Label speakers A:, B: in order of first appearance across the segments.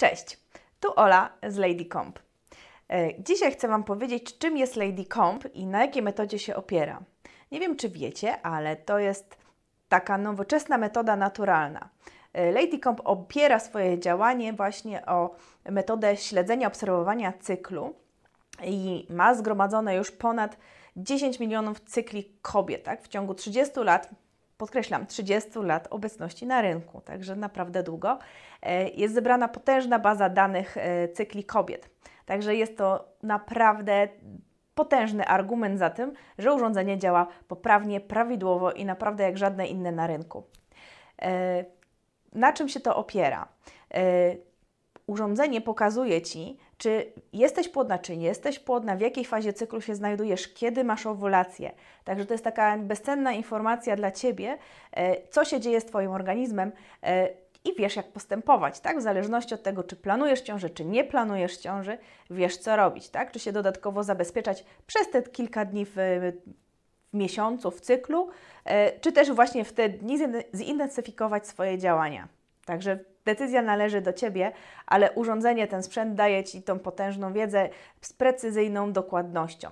A: Cześć, tu Ola z Lady Comp. E, dzisiaj chcę Wam powiedzieć, czym jest Lady Comp i na jakiej metodzie się opiera. Nie wiem, czy wiecie, ale to jest taka nowoczesna metoda naturalna. E, Lady Comp opiera swoje działanie właśnie o metodę śledzenia, obserwowania cyklu i ma zgromadzone już ponad 10 milionów cykli kobiet. Tak? W ciągu 30 lat podkreślam, 30 lat obecności na rynku, także naprawdę długo. E, jest zebrana potężna baza danych e, cykli kobiet. Także jest to naprawdę potężny argument za tym, że urządzenie działa poprawnie, prawidłowo i naprawdę jak żadne inne na rynku. E, na czym się to opiera? urządzenie pokazuje Ci, czy jesteś płodna, czy nie jesteś płodna, w jakiej fazie cyklu się znajdujesz, kiedy masz owulację. Także to jest taka bezcenna informacja dla Ciebie, e, co się dzieje z Twoim organizmem e, i wiesz, jak postępować, tak? W zależności od tego, czy planujesz ciąży, czy nie planujesz ciąży, wiesz, co robić, tak? Czy się dodatkowo zabezpieczać przez te kilka dni w, w miesiącu, w cyklu, e, czy też właśnie w te dni zintensyfikować swoje działania. Także decyzja należy do Ciebie, ale urządzenie, ten sprzęt daje Ci tą potężną wiedzę z precyzyjną dokładnością.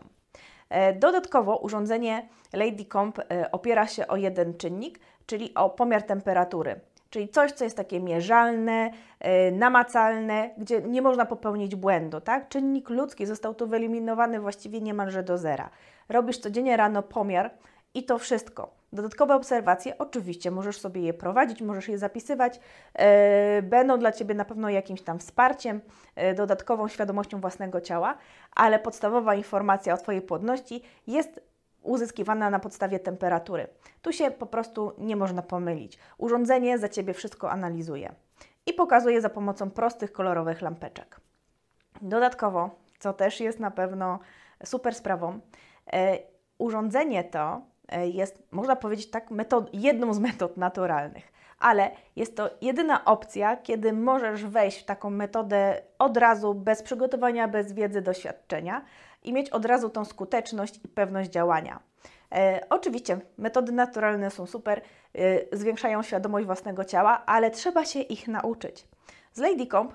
A: E, dodatkowo urządzenie LadyComp e, opiera się o jeden czynnik, czyli o pomiar temperatury. Czyli coś, co jest takie mierzalne, e, namacalne, gdzie nie można popełnić błędu. Tak? Czynnik ludzki został tu wyeliminowany właściwie niemalże do zera. Robisz codziennie rano pomiar i to wszystko. Dodatkowe obserwacje, oczywiście możesz sobie je prowadzić, możesz je zapisywać, e, będą dla Ciebie na pewno jakimś tam wsparciem, e, dodatkową świadomością własnego ciała, ale podstawowa informacja o Twojej płodności jest uzyskiwana na podstawie temperatury. Tu się po prostu nie można pomylić. Urządzenie za Ciebie wszystko analizuje i pokazuje za pomocą prostych, kolorowych lampeczek. Dodatkowo, co też jest na pewno super sprawą, e, urządzenie to E, jest, można powiedzieć tak, metod, jedną z metod naturalnych. Ale jest to jedyna opcja, kiedy możesz wejść w taką metodę od razu, bez przygotowania, bez wiedzy, doświadczenia i mieć od razu tą skuteczność i pewność działania. E, oczywiście metody naturalne są super, e, zwiększają świadomość własnego ciała, ale trzeba się ich nauczyć. Z Lady Comp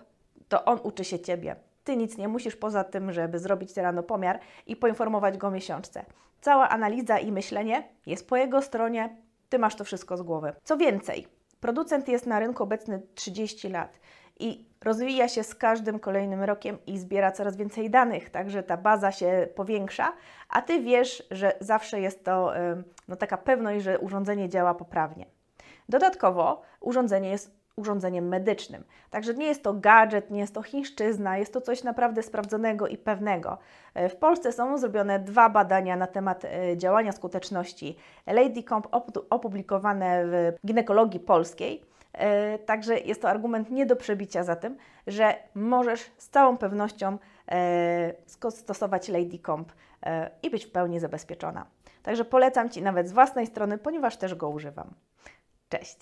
A: to on uczy się ciebie. Ty nic nie musisz poza tym, żeby zrobić rano pomiar i poinformować go o miesiączce. Cała analiza i myślenie jest po jego stronie, Ty masz to wszystko z głowy. Co więcej, producent jest na rynku obecny 30 lat i rozwija się z każdym kolejnym rokiem i zbiera coraz więcej danych, także ta baza się powiększa, a Ty wiesz, że zawsze jest to no, taka pewność, że urządzenie działa poprawnie. Dodatkowo urządzenie jest urządzeniem medycznym. Także nie jest to gadżet, nie jest to chińszczyzna, jest to coś naprawdę sprawdzonego i pewnego. E, w Polsce są zrobione dwa badania na temat e, działania skuteczności LadyComp opublikowane w ginekologii polskiej. E, także jest to argument nie do przebicia za tym, że możesz z całą pewnością stosować LadyComp i być w pełni zabezpieczona. Także polecam Ci nawet z własnej strony, ponieważ też go używam. Cześć!